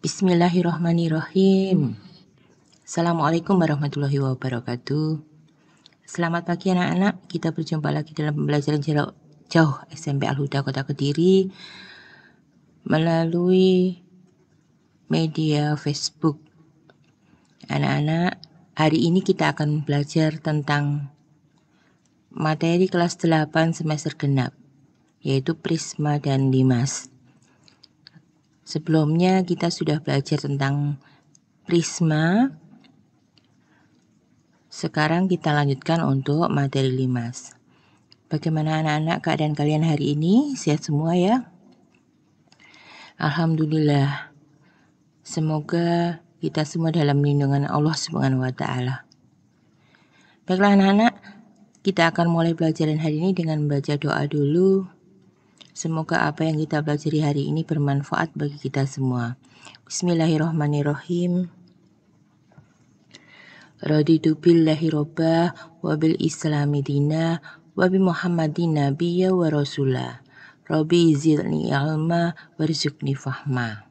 Bismillahirrahmanirrahim. Assalamualaikum warahmatullahi wabarakatuh. Selamat pagi anak-anak. Kita berjumpa lagi dalam pembelajaran jarak jauh SMP Al-Huda Kota Kediri melalui media Facebook. Anak-anak, hari ini kita akan belajar tentang materi kelas 8 semester genap yaitu Prisma dan limas. Sebelumnya kita sudah belajar tentang prisma. Sekarang kita lanjutkan untuk materi limas. Bagaimana anak-anak keadaan kalian hari ini? Sehat semua ya? Alhamdulillah. Semoga kita semua dalam lindungan Allah Subhanahu wa taala. Baiklah anak-anak, kita akan mulai pelajaran hari ini dengan membaca doa dulu. Semoga apa yang kita pelajari hari ini bermanfaat bagi kita semua. Bismillahirrahmanirrahim. Raditu billahi robbah wa bil islami dina wa bi muhammadin Nabiya wa Rasulah. Rabbi zidni ilma warzukni fahma.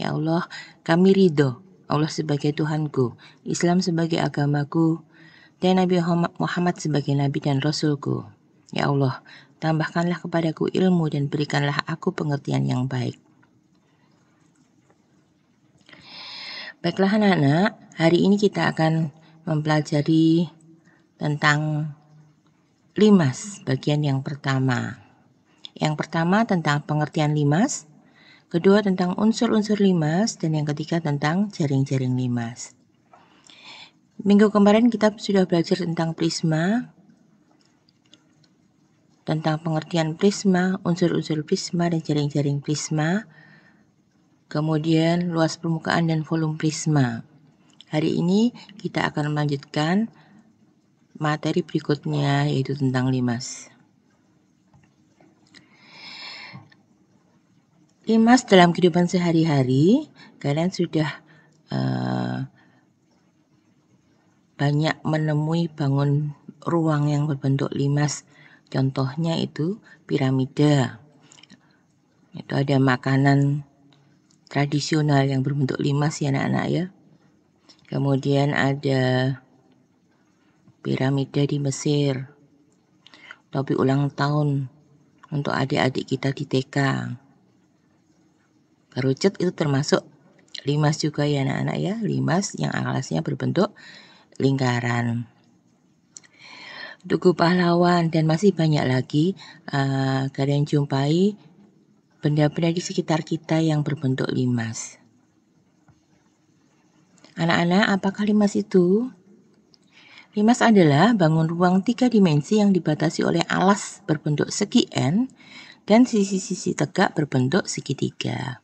Ya Allah, kami ridho. Allah sebagai Tuhanku, Islam sebagai agamaku, dan Nabi Muhammad sebagai Nabi dan Rasulku. Ya Allah, tambahkanlah kepadaku ilmu dan berikanlah aku pengertian yang baik. Baiklah anak-anak, hari ini kita akan mempelajari tentang limas bagian yang pertama. Yang pertama tentang pengertian limas, kedua tentang unsur-unsur limas, dan yang ketiga tentang jaring-jaring limas. Minggu kemarin kita sudah belajar tentang prisma, tentang pengertian prisma, unsur-unsur prisma dan jaring-jaring prisma, kemudian luas permukaan dan volume prisma. Hari ini kita akan melanjutkan materi berikutnya yaitu tentang limas. Limas dalam kehidupan sehari-hari, kalian sudah uh, banyak menemui bangun ruang yang berbentuk limas Contohnya itu piramida. Itu ada makanan tradisional yang berbentuk limas ya anak-anak ya. Kemudian ada piramida di Mesir. Topi ulang tahun untuk adik-adik kita di TK. Kerucut itu termasuk limas juga ya anak-anak ya. Limas yang alasnya berbentuk lingkaran. Tugu Pahlawan, dan masih banyak lagi uh, kalian jumpai benda-benda di sekitar kita yang berbentuk limas. Anak-anak, apakah limas itu? Limas adalah bangun ruang tiga dimensi yang dibatasi oleh alas berbentuk segi N dan sisi-sisi tegak berbentuk segitiga.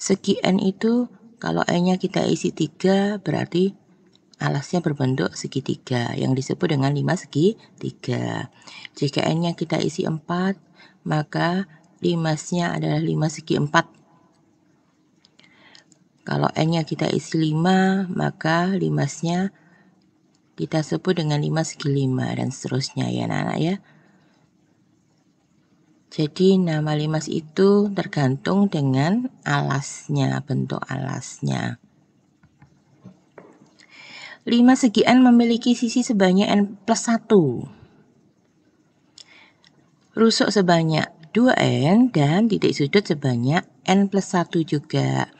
Segi N itu kalau N-nya kita isi tiga, berarti Alasnya berbentuk segitiga yang disebut dengan 5 segitiga. Jika n-nya kita isi 4, maka limasnya adalah 5 segi 4. Kalau n-nya kita isi 5, maka limasnya kita sebut dengan 5 segi 5 dan seterusnya ya anak-anak ya. Jadi nama limas itu tergantung dengan alasnya, bentuk alasnya. 5 segi N memiliki sisi sebanyak N plus 1. Rusuk sebanyak 2N dan titik sudut sebanyak N plus 1 juga.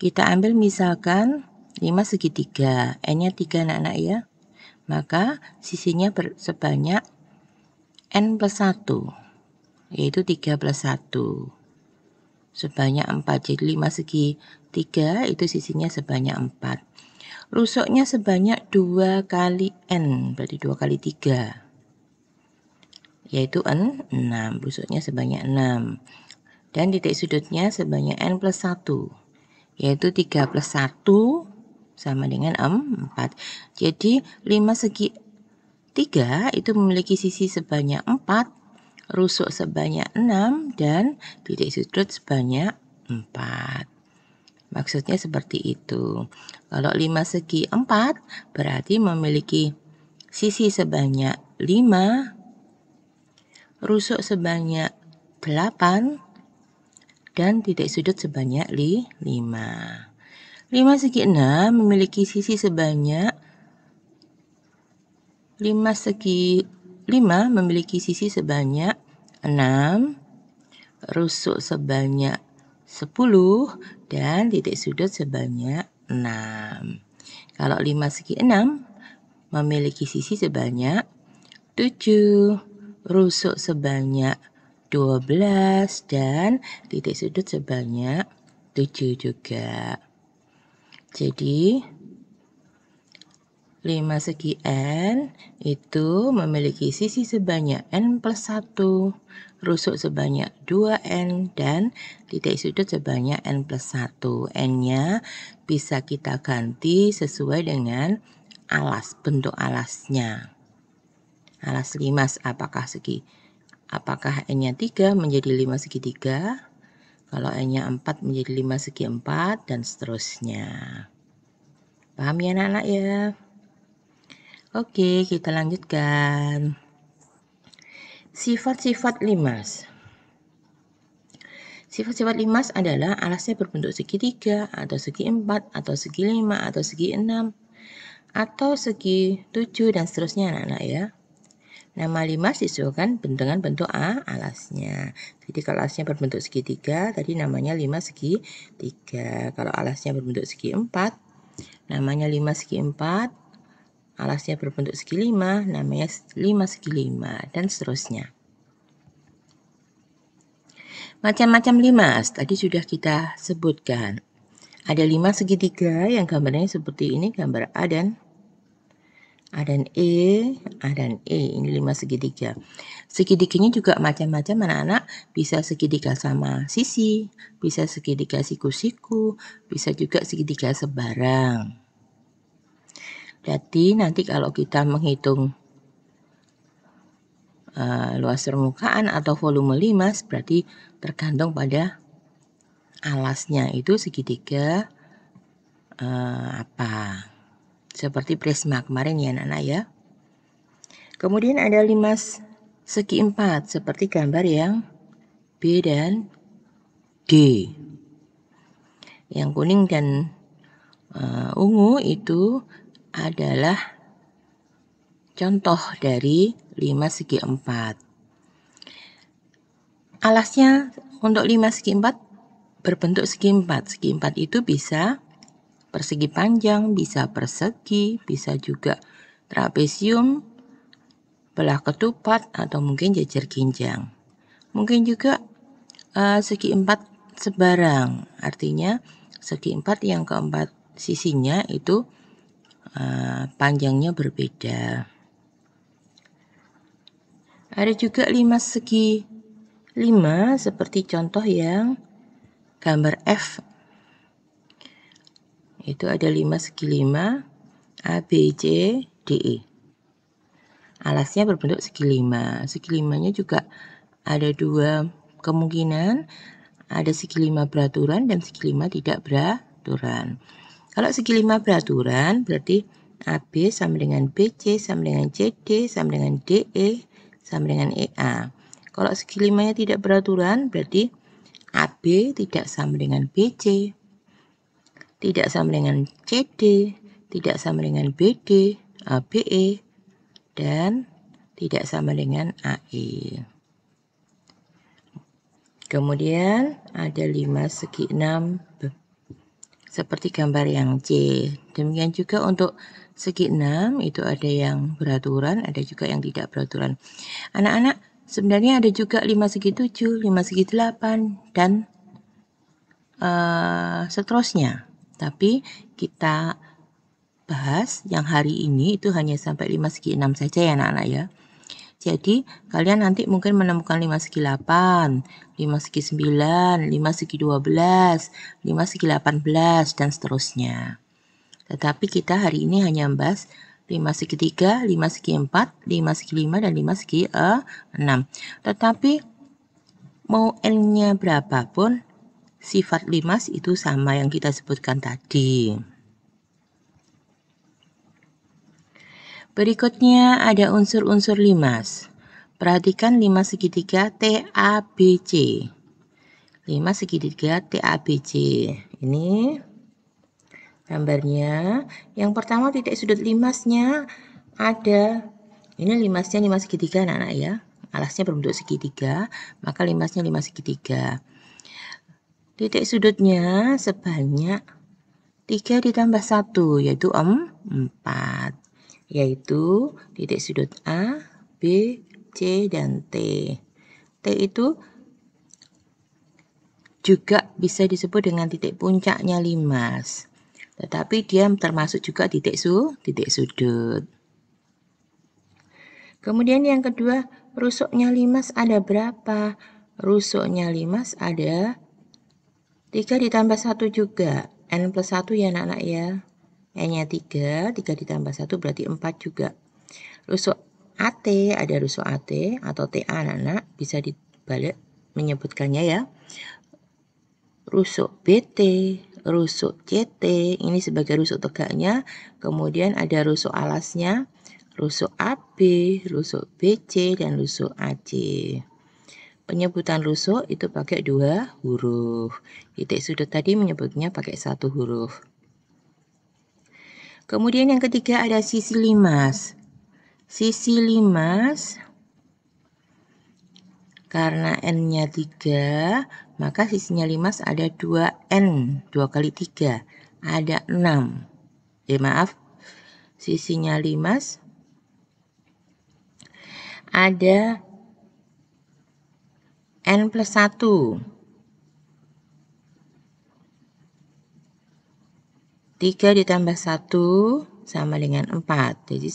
Kita ambil misalkan 5 segi 3, N-nya 3 anak-anak ya. Maka sisinya sebanyak N plus 1, yaitu 3 plus 1 sebanyak 4. Jadi 5 segi 3 itu sisinya sebanyak 4. Rusuknya sebanyak 2 kali N, berarti 2 kali 3. Yaitu N, 6. Rusuknya sebanyak 6. Dan titik sudutnya sebanyak N plus 1. Yaitu 3 plus 1 sama dengan 4. Jadi 5 segi 3 itu memiliki sisi sebanyak 4 rusuk sebanyak 6 dan titik sudut sebanyak 4. Maksudnya seperti itu. Kalau 5 segi 4 berarti memiliki sisi sebanyak 5, rusuk sebanyak 8, dan titik sudut sebanyak 5. 5 segi 6 memiliki sisi sebanyak 5 segi 5 memiliki sisi sebanyak 6, rusuk sebanyak 10 dan titik sudut sebanyak 6. Kalau 5 segi 6 memiliki sisi sebanyak 7, rusuk sebanyak 12 dan titik sudut sebanyak 7 juga. Jadi 5 segi N itu memiliki sisi sebanyak N plus 1 rusuk sebanyak 2N dan titik sudut sebanyak N plus 1. N-nya bisa kita ganti sesuai dengan alas, bentuk alasnya. Alas limas apakah segi apakah N-nya 3 menjadi 5 3? Kalau N-nya 4 menjadi 5 segi 4 dan seterusnya. Paham ya anak-anak ya? Oke, kita lanjutkan. Sifat-sifat limas. Sifat-sifat limas adalah alasnya berbentuk segitiga, atau segi empat, atau segi lima, atau segi enam, atau segi tujuh, dan seterusnya anak-anak ya. Nama limas disesuaikan dengan bentuk A alasnya. Jadi kalau alasnya berbentuk segitiga, tadi namanya limas segitiga. Kalau alasnya berbentuk segi empat, namanya limas segi empat. Alasnya berbentuk segi lima, namanya lima segi lima dan seterusnya. Macam-macam lima, tadi sudah kita sebutkan. Ada lima segitiga yang gambarnya seperti ini, gambar A dan A dan E, A dan E, ini lima segitiga. Segitiganya juga macam-macam anak-anak, bisa segitiga sama sisi, bisa segitiga siku-siku, bisa juga segitiga sebarang. Jadi nanti kalau kita menghitung uh, luas permukaan atau volume limas berarti tergantung pada alasnya itu segitiga uh, apa seperti prisma kemarin ya anak-anak ya. Kemudian ada limas segi empat seperti gambar yang B dan D. Yang kuning dan uh, ungu itu adalah contoh dari 5 segi 4. Alasnya untuk 5 segi 4 berbentuk segi 4. Segi 4 itu bisa persegi panjang, bisa persegi, bisa juga trapesium, belah ketupat, atau mungkin jajar ginjang. Mungkin juga uh, segi 4 sebarang, artinya segi 4 yang keempat sisinya itu Eh, panjangnya berbeda. Ada juga lima segi lima seperti contoh yang gambar F. Itu ada lima segi lima A, B, C, D, E. Alasnya berbentuk segi lima. Segi limanya juga ada dua kemungkinan. Ada segi lima beraturan dan segi lima tidak beraturan. Kalau segi lima beraturan berarti AB sama dengan BC sama dengan CD sama dengan DE sama dengan EA. Kalau segi limanya tidak beraturan berarti AB tidak sama dengan BC, tidak sama dengan CD, tidak sama dengan BD, ABE, dan tidak sama dengan AE. Kemudian ada 5 segi 6 seperti gambar yang C. Demikian juga untuk segi 6 itu ada yang beraturan, ada juga yang tidak beraturan. Anak-anak, sebenarnya ada juga 5 segi 7, 5 segi 8 dan uh, seterusnya. Tapi kita bahas yang hari ini itu hanya sampai 5 segi 6 saja ya anak-anak ya. Jadi, kalian nanti mungkin menemukan 5 segi 8, 5 segi 9, 5 segi 12, 5 segi 18, dan seterusnya. Tetapi kita hari ini hanya membahas 5 segi 3, 5 segi 4, 5 segi 5, dan 5 segi 6. Eh, Tetapi, mau N-nya berapapun, sifat limas itu sama yang kita sebutkan tadi. Berikutnya ada unsur-unsur limas. Perhatikan limas segitiga TABC. Lima segitiga TABC. Ini gambarnya. Yang pertama titik sudut limasnya ada. Ini limasnya limas segitiga anak-anak ya. Alasnya berbentuk segitiga, maka limasnya limas segitiga. Titik sudutnya sebanyak 3 ditambah 1, yaitu 4 yaitu titik sudut A, B, C, dan T. T itu juga bisa disebut dengan titik puncaknya limas. Tetapi dia termasuk juga titik su, titik sudut. Kemudian yang kedua, rusuknya limas ada berapa? Rusuknya limas ada 3 ditambah 1 juga. N plus 1 ya anak-anak ya. N-nya 3, 3 ditambah 1 berarti 4 juga. Rusuk AT, ada rusuk AT atau TA anak-anak, bisa dibalik menyebutkannya ya. Rusuk BT, rusuk CT, ini sebagai rusuk tegaknya. Kemudian ada rusuk alasnya, rusuk AB, rusuk BC, dan rusuk AC. Penyebutan rusuk itu pakai dua huruf. Titik sudut tadi menyebutnya pakai satu huruf. Kemudian yang ketiga ada sisi limas. Sisi limas karena n-nya 3, maka sisinya limas ada 2n, 2 kali 3, ada 6. Eh maaf, sisinya limas ada n plus 1. 3 ditambah 1 sama dengan 4. Jadi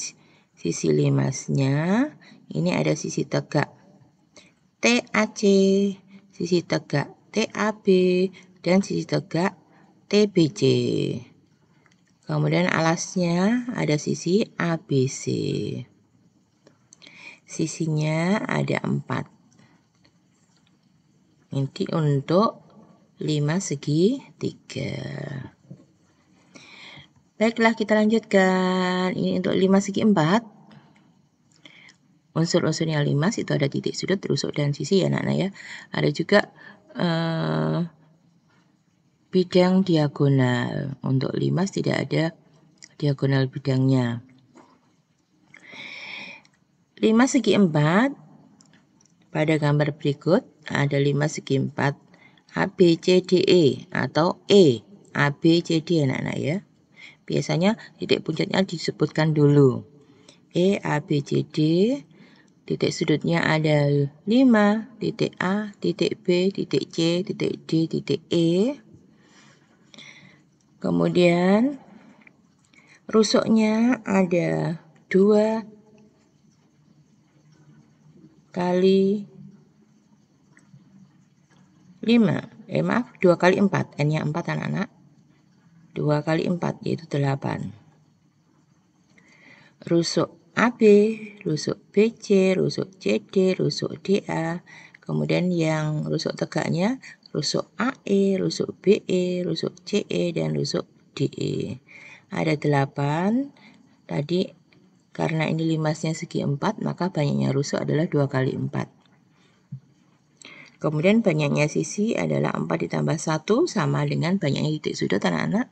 sisi limasnya ini ada sisi tegak TAC, sisi tegak TAB, dan sisi tegak TBC. Kemudian alasnya ada sisi ABC. Sisinya ada 4. Ini untuk 5 segi 3. Baiklah, kita lanjutkan. Ini untuk 5 segi 4. Unsur-unsurnya 5, itu ada titik sudut, rusuk, dan sisi ya, anak-anak ya. Ada juga eh, bidang diagonal. Untuk 5 tidak ada diagonal bidangnya. 5 segi 4. Pada gambar berikut, ada 5 segi 4 A, B, C, D, E atau E. A, B, C, D anak-anak ya. Biasanya titik puncaknya disebutkan dulu. E, A, B, C, D. Titik sudutnya ada 5, titik A, titik B, titik C, titik D, titik E. Kemudian rusuknya ada 2 kali 5 eh maaf 2 kali 4 n nya 4 anak-anak 2 kali 4 yaitu 8. Rusuk AB, rusuk BC, rusuk CD, rusuk DA. Kemudian yang rusuk tegaknya rusuk AE, rusuk BE, rusuk CE, dan rusuk DE. Ada 8. Tadi karena ini limasnya segi 4, maka banyaknya rusuk adalah 2 kali 4. Kemudian banyaknya sisi adalah 4 ditambah 1 sama dengan banyaknya titik sudut anak-anak.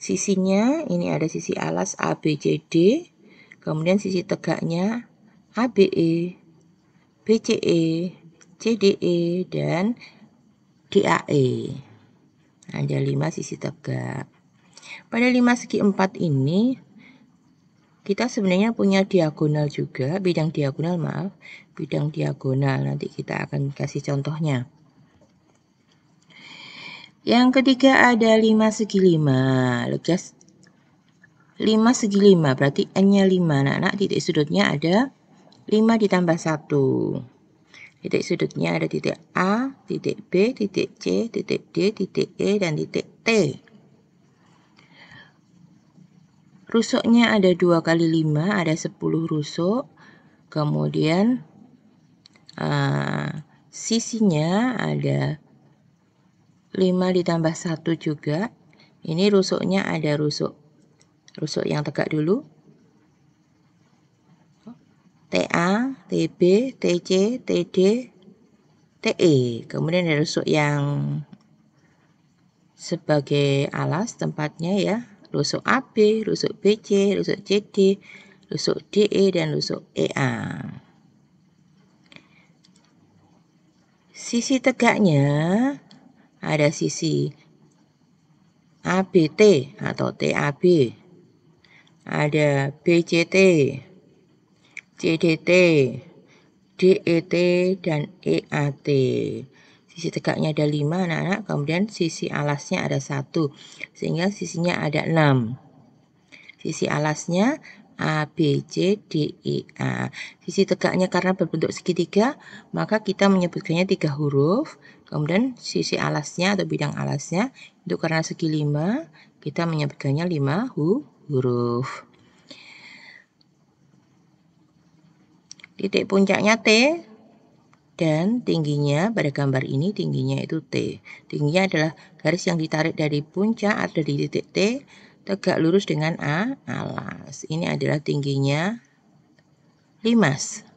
Sisinya ini ada sisi alas ABCD, kemudian sisi tegaknya ABE, BCE, CDE, dan DAE. Nah, ada lima sisi tegak. Pada lima segi empat ini, kita sebenarnya punya diagonal juga, bidang diagonal maaf, bidang diagonal. Nanti kita akan kasih contohnya. Yang ketiga ada 5 segi 5. Look guys. 5 segi 5 berarti n-nya 5. Anak-anak titik sudutnya ada 5 ditambah 1. Titik sudutnya ada titik A, titik B, titik C, titik D, titik E, dan titik T. Rusuknya ada 2 kali 5, ada 10 rusuk. Kemudian uh, sisinya ada 5 ditambah 1 juga. Ini rusuknya ada rusuk. Rusuk yang tegak dulu. TA, TB, TC, TD, TE. Kemudian ada rusuk yang sebagai alas tempatnya ya. Rusuk AB, rusuk BC, rusuk CD, rusuk DE, dan rusuk EA. Sisi tegaknya ada sisi ABT atau TAB, ada BCT, CDT, DET, dan EAT. Sisi tegaknya ada 5 anak-anak, kemudian sisi alasnya ada satu sehingga sisinya ada 6. Sisi alasnya A, B, C, D, E, A. Sisi tegaknya karena berbentuk segitiga, maka kita menyebutkannya tiga huruf, Kemudian sisi alasnya atau bidang alasnya itu karena segi 5 kita menyebutkannya 5 hu huruf. Titik puncaknya T dan tingginya pada gambar ini tingginya itu T. Tingginya adalah garis yang ditarik dari puncak ada di titik T tegak lurus dengan A alas. Ini adalah tingginya limas.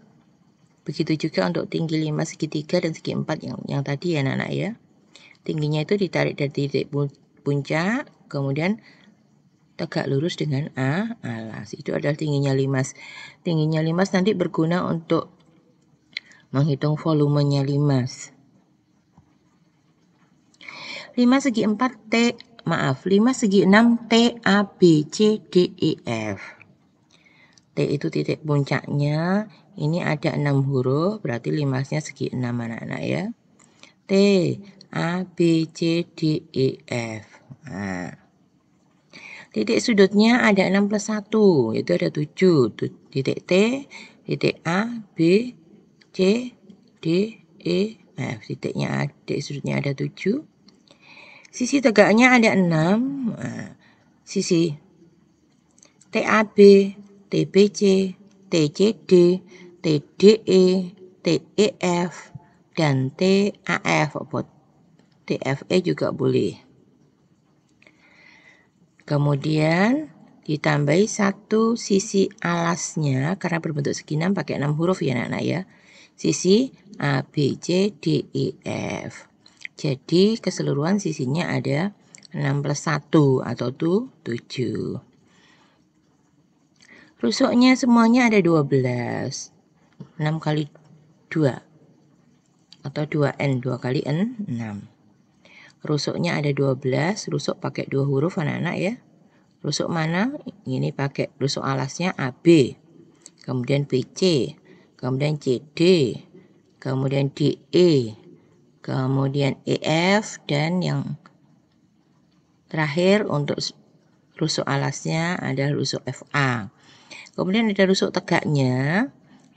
Begitu juga untuk tinggi 5 segitiga dan segi 4 yang, yang tadi ya anak-anak ya. Tingginya itu ditarik dari titik puncak, kemudian tegak lurus dengan A alas. Itu adalah tingginya limas. Tingginya limas nanti berguna untuk menghitung volumenya limas. 5 segi 4 T, maaf, 5 segi 6 T, A, B, C, D, E, F. T itu titik puncaknya, ini ada 6 huruf, berarti limasnya segi 6 anak-anak ya. T, A, B, C, D, E, F. Nah. Titik sudutnya ada 6 plus 1, itu ada 7. Titik T, titik A, B, C, D, E, F. Titiknya titik sudutnya ada 7. Sisi tegaknya ada 6. Nah. Sisi TAB, TBC, TCD, TDE, TEF, dan TAF. TFE juga boleh. Kemudian ditambahi satu sisi alasnya karena berbentuk segi enam pakai enam huruf ya anak-anak ya. Sisi A, B, C, D, E, F. Jadi keseluruhan sisinya ada 6 plus 1 atau 7. Rusuknya semuanya ada 12. 6 kali 2 atau 2N 2 kali N 6 rusuknya ada 12 rusuk pakai dua huruf anak-anak ya rusuk mana ini pakai rusuk alasnya AB kemudian BC kemudian CD kemudian DE kemudian EF dan yang terakhir untuk rusuk alasnya ada rusuk FA kemudian ada rusuk tegaknya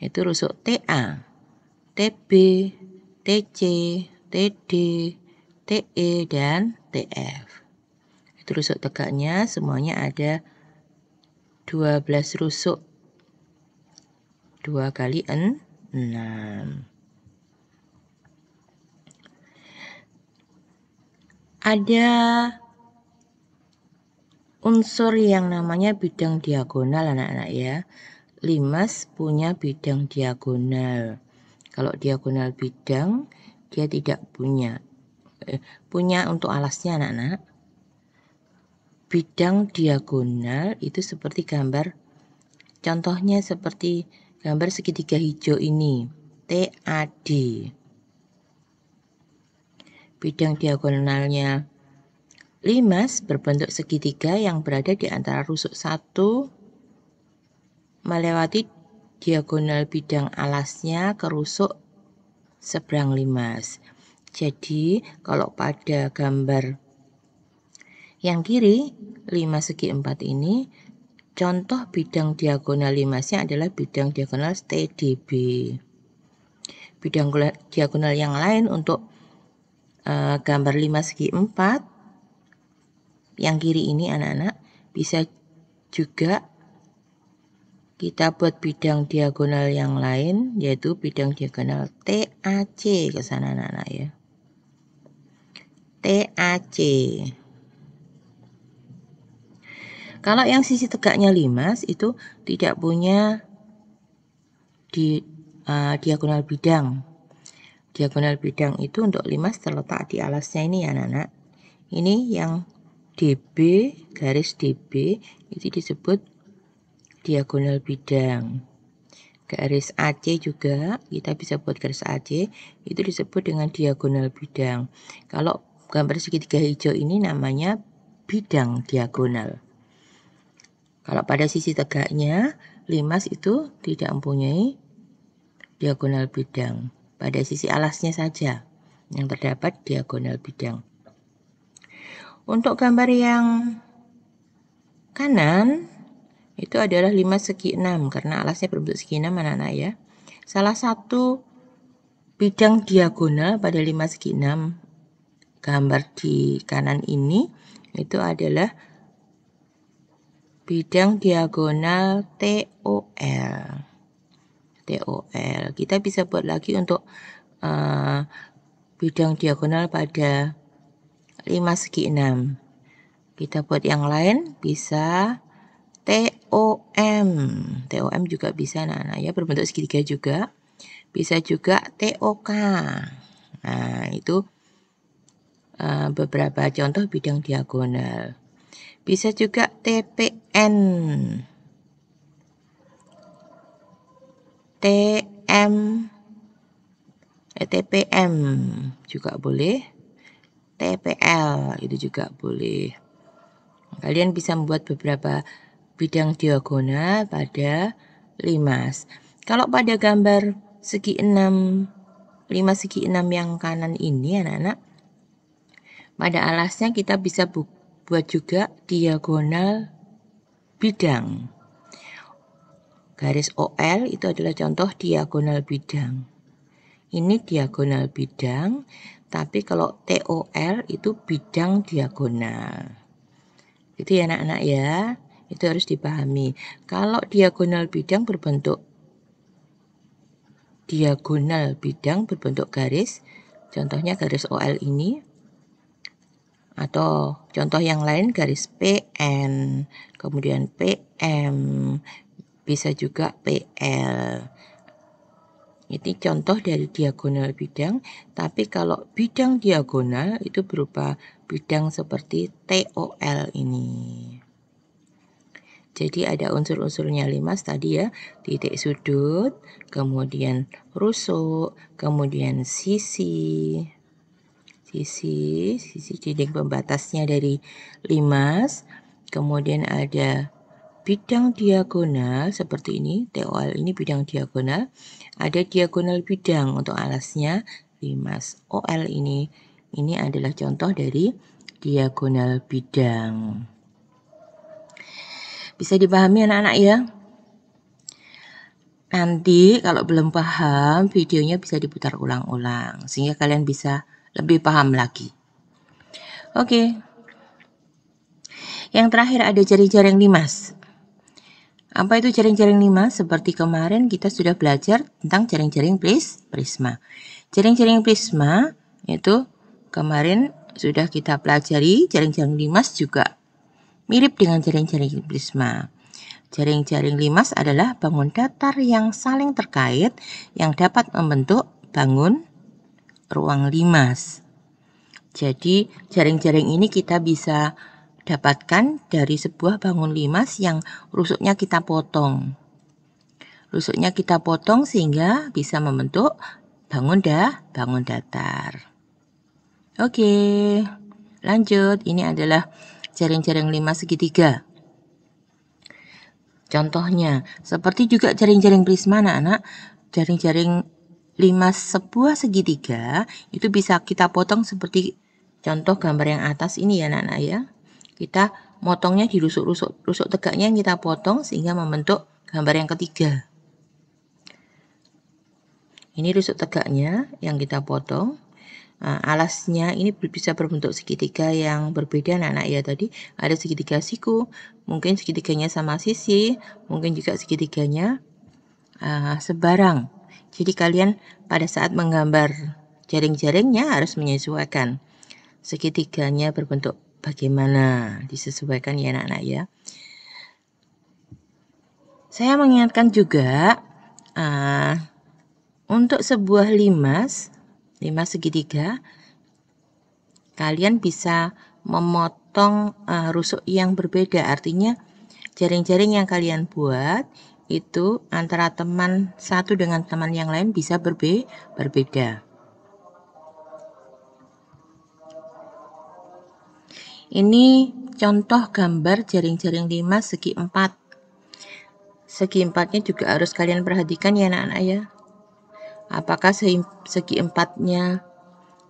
itu rusuk TA, TB, TC, TD, TE, dan TF. Itu rusuk tegaknya semuanya ada 12 rusuk. 2 kali N, 6. Ada unsur yang namanya bidang diagonal anak-anak ya limas punya bidang diagonal. Kalau diagonal bidang, dia tidak punya. Eh, punya untuk alasnya anak-anak. Bidang diagonal itu seperti gambar, contohnya seperti gambar segitiga hijau ini, TAD. Bidang diagonalnya limas berbentuk segitiga yang berada di antara rusuk 1 melewati diagonal bidang alasnya kerusuk seberang limas. Jadi, kalau pada gambar yang kiri, 5 segi empat ini, contoh bidang diagonal limasnya adalah bidang diagonal STDB. Bidang diagonal yang lain untuk uh, gambar 5 segi empat yang kiri ini anak-anak bisa juga kita buat bidang diagonal yang lain yaitu bidang diagonal TAC ke sana anak-anak ya. TAC. Kalau yang sisi tegaknya limas itu tidak punya di uh, diagonal bidang. Diagonal bidang itu untuk limas terletak di alasnya ini ya anak-anak. Ini yang DB garis DB itu disebut diagonal bidang. Garis AC juga, kita bisa buat garis AC, itu disebut dengan diagonal bidang. Kalau gambar segitiga hijau ini namanya bidang diagonal. Kalau pada sisi tegaknya, limas itu tidak mempunyai diagonal bidang. Pada sisi alasnya saja yang terdapat diagonal bidang. Untuk gambar yang kanan, itu adalah 5 segi 6 karena alasnya berbentuk segi 6 anak-anak ya. Salah satu bidang diagonal pada 5 segi 6 gambar di kanan ini itu adalah bidang diagonal TOL. TOL. Kita bisa buat lagi untuk uh, bidang diagonal pada 5 segi 6. Kita buat yang lain bisa TOM. TOM juga bisa nah, anak ya, berbentuk segitiga juga. Bisa juga TOK. Nah, itu uh, beberapa contoh bidang diagonal. Bisa juga TPN. TM eh, TPM juga boleh. TPL itu juga boleh. Kalian bisa membuat beberapa bidang diagonal pada limas. Kalau pada gambar segi 6, 5 segi 6 yang kanan ini anak-anak, pada alasnya kita bisa buat juga diagonal bidang. Garis OL itu adalah contoh diagonal bidang. Ini diagonal bidang, tapi kalau TOL itu bidang diagonal. itu ya anak-anak ya. Itu harus dipahami. Kalau diagonal bidang berbentuk diagonal bidang berbentuk garis, contohnya garis OL ini, atau contoh yang lain garis PN, kemudian PM, bisa juga PL. Ini contoh dari diagonal bidang, tapi kalau bidang diagonal itu berupa bidang seperti TOL ini. Jadi ada unsur-unsurnya limas tadi ya, titik sudut, kemudian rusuk, kemudian sisi, sisi, sisi dinding pembatasnya dari limas. kemudian ada bidang diagonal seperti ini, TOL ini bidang diagonal, ada diagonal bidang untuk alasnya, limas OL ini, ini adalah contoh dari diagonal bidang. Bisa dipahami anak-anak ya? Nanti kalau belum paham, videonya bisa diputar ulang-ulang sehingga kalian bisa lebih paham lagi. Oke. Yang terakhir ada jaring-jaring limas. Apa itu jaring-jaring limas? Seperti kemarin kita sudah belajar tentang jaring-jaring prisma. Jaring-jaring prisma itu kemarin sudah kita pelajari jaring-jaring limas juga mirip dengan jaring-jaring prisma. Jaring-jaring limas adalah bangun datar yang saling terkait yang dapat membentuk bangun ruang limas. Jadi, jaring-jaring ini kita bisa dapatkan dari sebuah bangun limas yang rusuknya kita potong. Rusuknya kita potong sehingga bisa membentuk bangun dah, bangun datar. Oke, lanjut. Ini adalah jaring-jaring 5 segitiga. Contohnya, seperti juga jaring-jaring prisma anak-anak, jaring-jaring 5 sebuah segitiga itu bisa kita potong seperti contoh gambar yang atas ini ya anak-anak ya. Kita motongnya di rusuk-rusuk rusuk tegaknya yang kita potong sehingga membentuk gambar yang ketiga. Ini rusuk tegaknya yang kita potong uh, alasnya ini bisa berbentuk segitiga yang berbeda anak-anak ya tadi ada segitiga siku mungkin segitiganya sama sisi mungkin juga segitiganya uh, sebarang jadi kalian pada saat menggambar jaring-jaringnya harus menyesuaikan segitiganya berbentuk bagaimana disesuaikan ya anak-anak ya saya mengingatkan juga uh, untuk sebuah limas 5 segitiga. Kalian bisa memotong uh, rusuk yang berbeda, artinya jaring-jaring yang kalian buat itu antara teman satu dengan teman yang lain bisa berbe berbeda. Ini contoh gambar jaring-jaring 5 segi 4. Segi 4-nya juga harus kalian perhatikan ya anak-anak ya. Apakah segi empatnya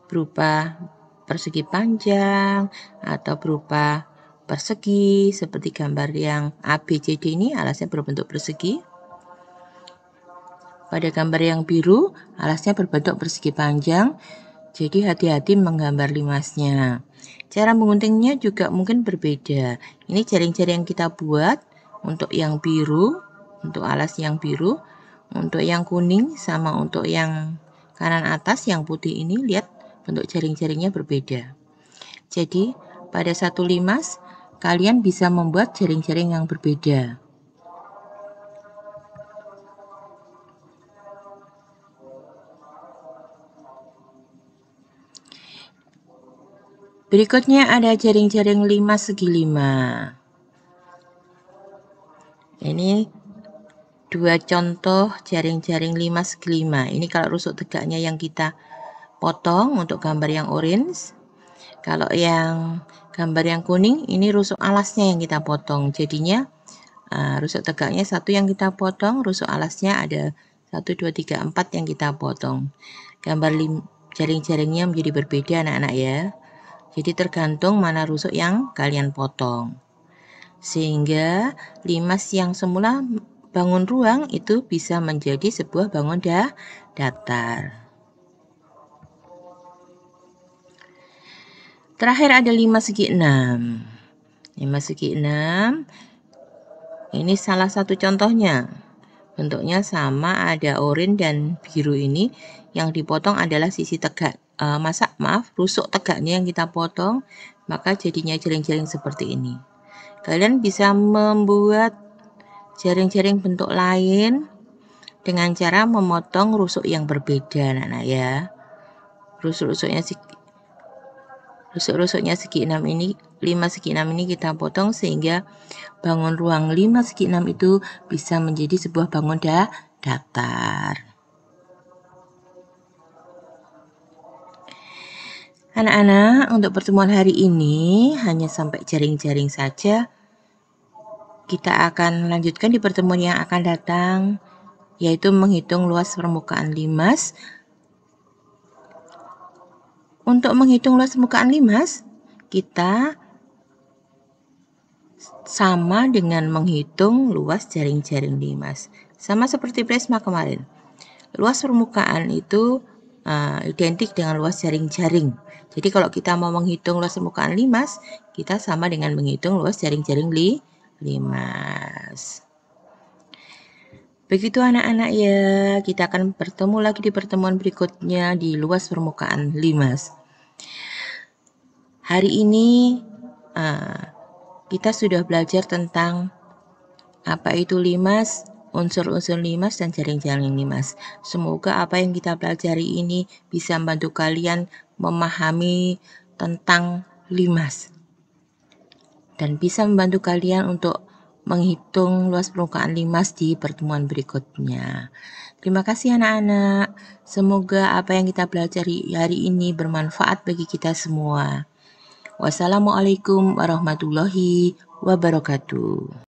berupa persegi panjang atau berupa persegi seperti gambar yang ABCD ini alasnya berbentuk persegi. Pada gambar yang biru alasnya berbentuk persegi panjang. Jadi hati-hati menggambar limasnya. Cara mengguntingnya juga mungkin berbeda. Ini jaring-jaring yang kita buat untuk yang biru, untuk alas yang biru untuk yang kuning sama untuk yang kanan atas yang putih ini lihat bentuk jaring-jaringnya berbeda. Jadi pada satu limas kalian bisa membuat jaring-jaring yang berbeda. Berikutnya ada jaring-jaring limas segi lima. Ini dua contoh jaring-jaring limas segelima. Ini kalau rusuk tegaknya yang kita potong untuk gambar yang orange. Kalau yang gambar yang kuning, ini rusuk alasnya yang kita potong. Jadinya uh, rusuk tegaknya satu yang kita potong, rusuk alasnya ada 1, 2, 3, 4 yang kita potong. Gambar jaring-jaringnya menjadi berbeda anak-anak ya. Jadi tergantung mana rusuk yang kalian potong. Sehingga limas yang semula Bangun ruang itu bisa menjadi sebuah bangun da datar. Terakhir ada 5 segi 6. 5 segi 6. Ini salah satu contohnya. Bentuknya sama ada orin dan biru ini. Yang dipotong adalah sisi tegak. E, masa maaf, rusuk tegaknya yang kita potong. Maka jadinya jaring-jaring seperti ini. Kalian bisa membuat jaring-jaring bentuk lain dengan cara memotong rusuk yang berbeda anak-anak ya rusuk-rusuknya rusuk-rusuknya segi 6 ini 5 segi 6 ini kita potong sehingga bangun ruang 5 segi 6 itu bisa menjadi sebuah bangun da datar Anak-anak, untuk pertemuan hari ini hanya sampai jaring-jaring saja kita akan lanjutkan di pertemuan yang akan datang yaitu menghitung luas permukaan limas. Untuk menghitung luas permukaan limas, kita sama dengan menghitung luas jaring-jaring limas. Sama seperti prisma kemarin. Luas permukaan itu uh, identik dengan luas jaring-jaring. Jadi kalau kita mau menghitung luas permukaan limas, kita sama dengan menghitung luas jaring-jaring limas limas. Begitu anak-anak ya, kita akan bertemu lagi di pertemuan berikutnya di luas permukaan limas. Hari ini uh, kita sudah belajar tentang apa itu limas, unsur-unsur limas, dan jaring-jaring limas. Semoga apa yang kita pelajari ini bisa membantu kalian memahami tentang limas dan bisa membantu kalian untuk menghitung luas permukaan limas di pertemuan berikutnya. Terima kasih anak-anak. Semoga apa yang kita pelajari hari ini bermanfaat bagi kita semua. Wassalamualaikum warahmatullahi wabarakatuh.